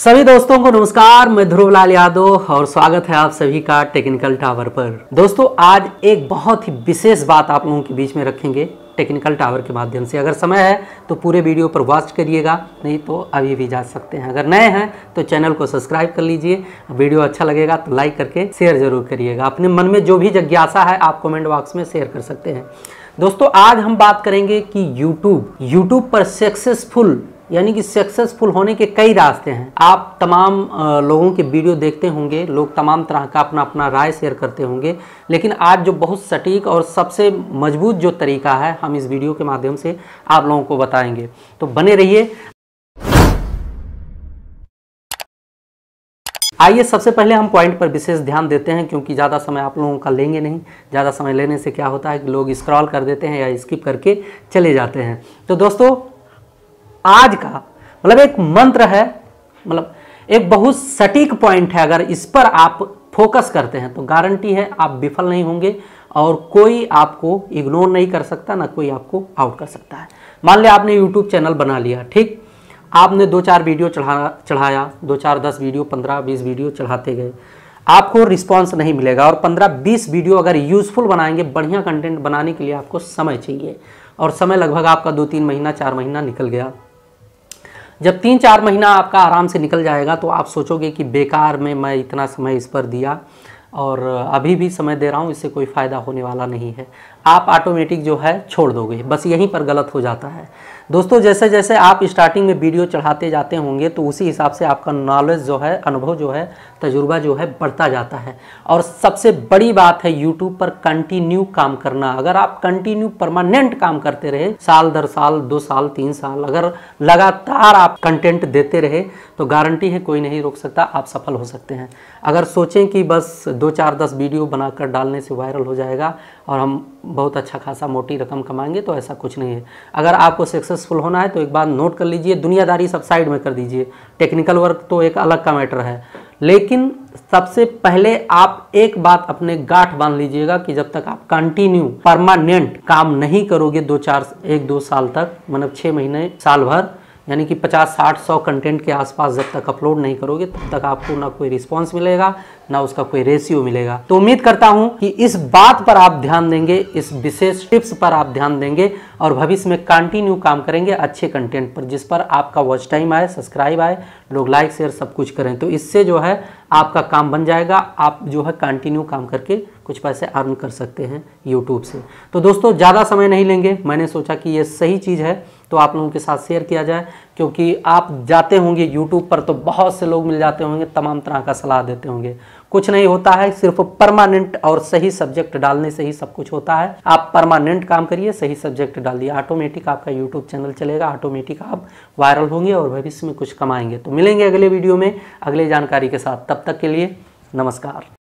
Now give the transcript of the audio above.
सभी दोस्तों को नमस्कार मैं ध्रुव लाल यादव और स्वागत है आप सभी का टेक्निकल टावर पर दोस्तों आज एक बहुत ही विशेष बात आप लोगों के बीच में रखेंगे टेक्निकल टावर के माध्यम से अगर समय है तो पूरे वीडियो पर वॉच करिएगा नहीं तो अभी भी जा सकते हैं अगर नए हैं तो चैनल को सब्सक्राइब कर लीजिए वीडियो अच्छा लगेगा तो लाइक करके शेयर जरूर करिएगा अपने मन में जो भी जिज्ञासा है आप कॉमेंट बॉक्स में शेयर कर सकते हैं दोस्तों आज हम बात करेंगे कि YouTube YouTube पर सक्सेसफुल यानी कि सक्सेसफुल होने के कई रास्ते हैं आप तमाम लोगों के वीडियो देखते होंगे लोग तमाम तरह का अपना अपना राय शेयर करते होंगे लेकिन आज जो बहुत सटीक और सबसे मजबूत जो तरीका है हम इस वीडियो के माध्यम से आप लोगों को बताएंगे तो बने रहिए आइए सबसे पहले हम पॉइंट पर विशेष ध्यान देते हैं क्योंकि ज़्यादा समय आप लोगों का लेंगे नहीं ज़्यादा समय लेने से क्या होता है कि लोग स्क्रॉल कर देते हैं या स्किप करके चले जाते हैं तो दोस्तों आज का मतलब एक मंत्र है मतलब एक बहुत सटीक पॉइंट है अगर इस पर आप फोकस करते हैं तो गारंटी है आप विफल नहीं होंगे और कोई आपको इग्नोर नहीं कर सकता ना कोई आपको आउट कर सकता है मान लिया आपने यूट्यूब चैनल बना लिया ठीक आपने दो चार वीडियो चढ़ा चढ़ाया दो चार दस वीडियो पंद्रह बीस वीडियो चढ़ाते गए आपको रिस्पांस नहीं मिलेगा और पंद्रह बीस वीडियो अगर यूज़फुल बनाएंगे बढ़िया कंटेंट बनाने के लिए आपको समय चाहिए और समय लगभग आपका दो तीन महीना चार महीना निकल गया जब तीन चार महीना आपका आराम से निकल जाएगा तो आप सोचोगे कि बेकार में मैं इतना समय इस पर दिया और अभी भी समय दे रहा हूँ इससे कोई फ़ायदा होने वाला नहीं है आप ऑटोमेटिक जो है छोड़ दोगे बस यहीं पर गलत हो जाता है दोस्तों जैसे जैसे आप स्टार्टिंग में वीडियो चढ़ाते जाते होंगे तो उसी हिसाब से आपका नॉलेज जो है अनुभव जो है तजुर्बा जो है बढ़ता जाता है और सबसे बड़ी बात है यूट्यूब पर कंटिन्यू काम करना अगर आप कंटिन्यू परमानेंट काम करते रहे साल दर साल दो साल तीन साल अगर लगातार आप कंटेंट देते रहे तो गारंटी है कोई नहीं रोक सकता आप सफल हो सकते हैं अगर सोचें कि बस दो चार दस वीडियो बनाकर डालने से वायरल हो जाएगा और हम बहुत अच्छा खासा मोटी रकम कमाएंगे तो ऐसा कुछ नहीं है अगर आपको सक्सेसफुल होना है तो एक बात नोट कर लीजिए दुनियादारी सब साइड में कर दीजिए टेक्निकल वर्क तो एक अलग का मैटर है लेकिन सबसे पहले आप एक बात अपने गांठ बांध लीजिएगा कि जब तक आप कंटिन्यू परमानेंट काम नहीं करोगे दो चार एक दो साल तक मतलब छः महीने साल भर यानी कि 50, 60, 100 कंटेंट के आसपास जब तक अपलोड नहीं करोगे तब तक आपको ना कोई रिस्पॉन्स मिलेगा ना उसका कोई रेशियो मिलेगा तो उम्मीद करता हूं कि इस बात पर आप ध्यान देंगे इस विशेष टिप्स पर आप ध्यान देंगे और भविष्य में कंटिन्यू काम करेंगे अच्छे कंटेंट पर जिस पर आपका वॉच टाइम आए सब्सक्राइब आए लोग लाइक शेयर सब कुछ करें तो इससे जो है आपका काम बन जाएगा आप जो है कंटिन्यू काम करके कुछ पैसे अर्न कर सकते हैं यूट्यूब से तो दोस्तों ज़्यादा समय नहीं लेंगे मैंने सोचा कि ये सही चीज़ है तो आप लोगों के साथ शेयर किया जाए क्योंकि आप जाते होंगे यूट्यूब पर तो बहुत से लोग मिल जाते होंगे तमाम तरह का सलाह देते होंगे कुछ नहीं होता है सिर्फ परमानेंट और सही सब्जेक्ट डालने से ही सब कुछ होता है आप परमानेंट काम करिए सही सब्जेक्ट डालिए ऑटोमेटिक आपका यूट्यूब चैनल चलेगा ऑटोमेटिक आप वायरल होंगे और भविष्य में कुछ कमाएंगे तो मिलेंगे अगले वीडियो में अगले जानकारी के साथ तब तक के लिए नमस्कार